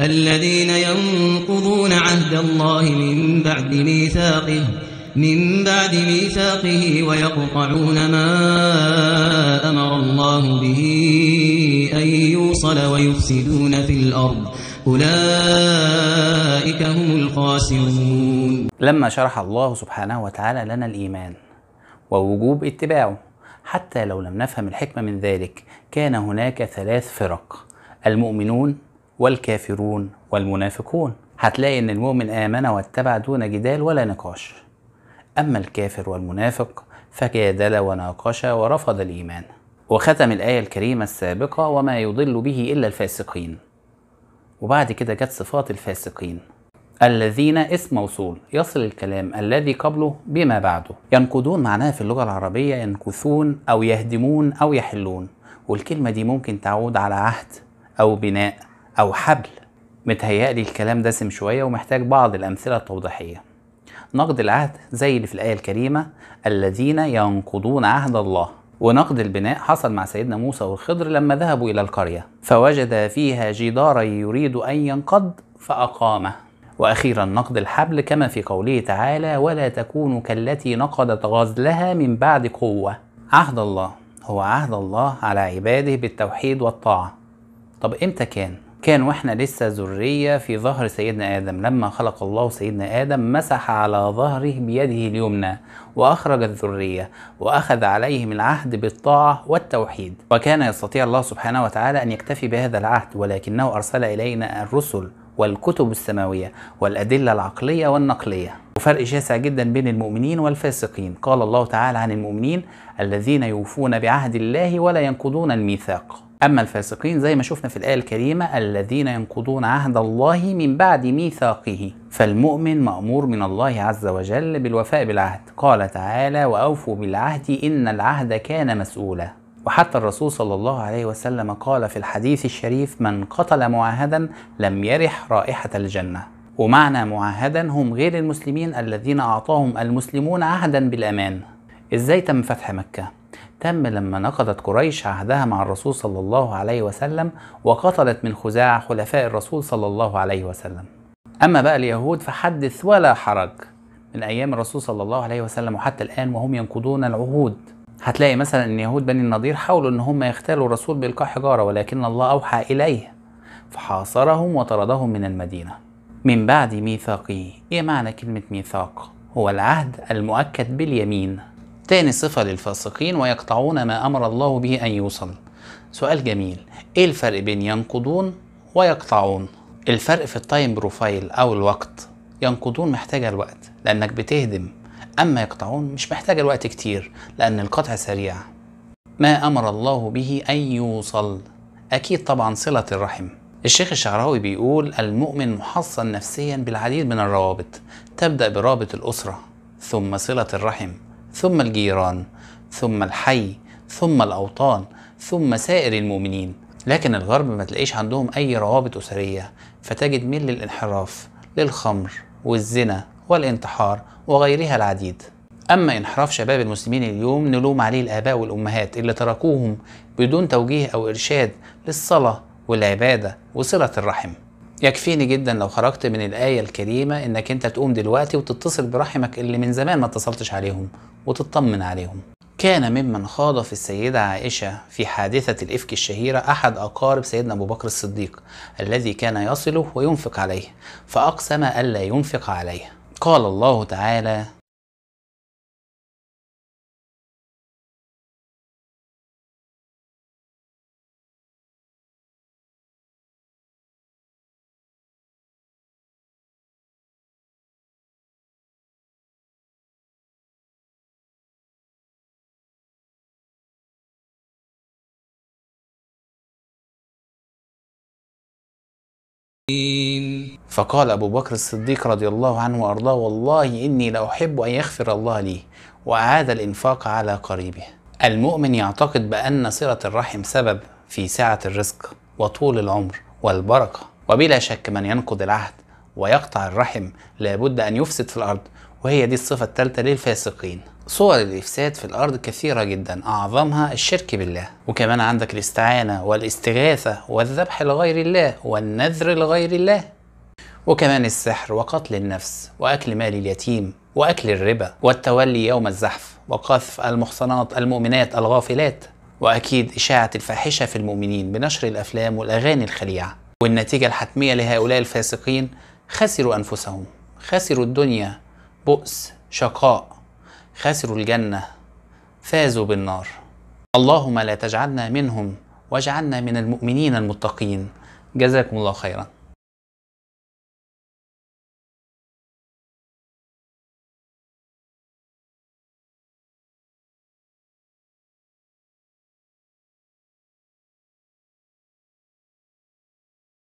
الذين ينقضون عهد الله من بعد ميثاقه من بعد ميثاقه ويقطعون ما امر الله به ان يوصل ويفسدون في الارض اولئك هم الخاسرون لما شرح الله سبحانه وتعالى لنا الايمان ووجوب اتباعه حتى لو لم نفهم الحكمه من ذلك كان هناك ثلاث فرق المؤمنون والكافرون والمنافقون هتلاقي ان المؤمن امن واتبع دون جدال ولا نقاش اما الكافر والمنافق فجادل وناقش ورفض الايمان وختم الايه الكريمه السابقه وما يضل به الا الفاسقين وبعد كده جت صفات الفاسقين الذين اسم موصول يصل الكلام الذي قبله بما بعده ينقضون معناها في اللغة العربية ينكثون أو يهدمون أو يحلون والكلمة دي ممكن تعود على عهد أو بناء أو حبل متهيألي الكلام دسم شوية ومحتاج بعض الأمثلة التوضيحية نقد العهد زي اللي في الآية الكريمة الذين ينقضون عهد الله ونقد البناء حصل مع سيدنا موسى والخضر لما ذهبوا إلى القرية فوجد فيها جدارا يريد أن ينقض فأقامه وأخيرا نقد الحبل كما في قوله تعالى ولا تكونوا كالتي نقضت غزلها من بعد قوة عهد الله هو عهد الله على عباده بالتوحيد والطاعة طب إمتى كان؟ كان واحنا لسه ذرية في ظهر سيدنا آدم لما خلق الله سيدنا آدم مسح على ظهره بيده اليمنى وأخرج الذرية وأخذ عليهم العهد بالطاعة والتوحيد وكان يستطيع الله سبحانه وتعالى أن يكتفي بهذا العهد ولكنه أرسل إلينا الرسل والكتب السماوية والأدلة العقلية والنقلية وفرق شاسع جدا بين المؤمنين والفاسقين قال الله تعالى عن المؤمنين الذين يوفون بعهد الله ولا ينقضون الميثاق أما الفاسقين زي ما شفنا في الآية الكريمة الذين ينقضون عهد الله من بعد ميثاقه فالمؤمن مأمور من الله عز وجل بالوفاء بالعهد قال تعالى وأوفوا بالعهد إن العهد كان مسؤولا وحتى الرسول صلى الله عليه وسلم قال في الحديث الشريف من قتل معاهدا لم يرح رائحة الجنة ومعنى معاهدا هم غير المسلمين الذين أعطاهم المسلمون عهدا بالأمان إزاي تم فتح مكة؟ تم لما نقضت قريش عهدها مع الرسول صلى الله عليه وسلم وقتلت من خزاع خلفاء الرسول صلى الله عليه وسلم أما بقى اليهود فحدث ولا حرج من أيام الرسول صلى الله عليه وسلم وحتى الآن وهم ينقضون العهود هتلاقي مثلا ان يهود بني النضير حاولوا ان هم يختالوا الرسول بإلقاء حجارة ولكن الله أوحى إليه فحاصرهم وطردهم من المدينة من بعد ميثاقه ايه معنى كلمة ميثاق؟ هو العهد المؤكد باليمين تاني صفة للفاسقين ويقطعون ما أمر الله به أن يوصل سؤال جميل إيه الفرق بين ينقضون ويقطعون الفرق في التايم بروفايل أو الوقت ينقضون محتاجة الوقت لأنك بتهدم أما يقطعون مش محتاجة الوقت كتير لأن القطع سريع ما أمر الله به أن يوصل أكيد طبعا صلة الرحم الشيخ الشعراوي بيقول المؤمن محصن نفسيا بالعديد من الروابط تبدأ برابط الأسرة ثم صلة الرحم ثم الجيران ثم الحي ثم الأوطان ثم سائر المؤمنين لكن الغرب ما تلاقيش عندهم أي روابط أسرية فتجد ميل للانحراف للخمر والزنا والانتحار وغيرها العديد أما انحراف شباب المسلمين اليوم نلوم عليه الآباء والأمهات اللي تركوهم بدون توجيه أو إرشاد للصلاة والعبادة وصلة الرحم يكفيني جدا لو خرجت من الآية الكريمة إنك أنت تقوم دلوقتي وتتصل برحمك اللي من زمان ما اتصلتش عليهم وتطمن عليهم كان ممن خاض في السيدة عائشة في حادثة الإفك الشهيرة أحد أقارب سيدنا أبو بكر الصديق الذي كان يصله وينفق عليه فأقسم ألا ينفق عليه قال الله تعالى فقال أبو بكر الصديق رضي الله عنه وأرضاه والله إني لأحب أن يغفر الله لي وأعاد الإنفاق على قريبه المؤمن يعتقد بأن صلة الرحم سبب في سعة الرزق وطول العمر والبركة وبلا شك من ينقض العهد ويقطع الرحم لابد أن يفسد في الأرض وهي دي الصفة الثالثة للفاسقين صور الإفساد في الأرض كثيرة جدا أعظمها الشرك بالله وكمان عندك الاستعانة والاستغاثة والذبح لغير الله والنذر لغير الله وكمان السحر وقتل النفس وأكل مال اليتيم وأكل الربا والتولي يوم الزحف وقذف المحصنات المؤمنات الغافلات وأكيد إشاعة الفاحشة في المؤمنين بنشر الأفلام والأغاني الخليعة والنتيجة الحتمية لهؤلاء الفاسقين خسروا أنفسهم خسروا الدنيا بؤس شقاء خسروا الجنة فازوا بالنار اللهم لا تجعلنا منهم واجعلنا من المؤمنين المتقين جزاكم الله خيرا